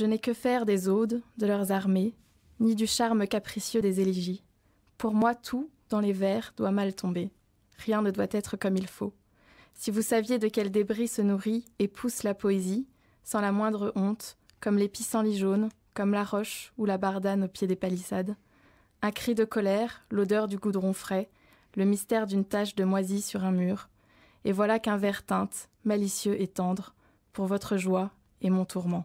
Je n'ai que faire des odes, de leurs armées, ni du charme capricieux des élégies. Pour moi, tout, dans les vers, doit mal tomber. Rien ne doit être comme il faut. Si vous saviez de quel débris se nourrit et pousse la poésie, sans la moindre honte, comme les jaune, comme la roche ou la bardane au pied des palissades, un cri de colère, l'odeur du goudron frais, le mystère d'une tache de moisie sur un mur, et voilà qu'un vert teinte, malicieux et tendre, pour votre joie et mon tourment.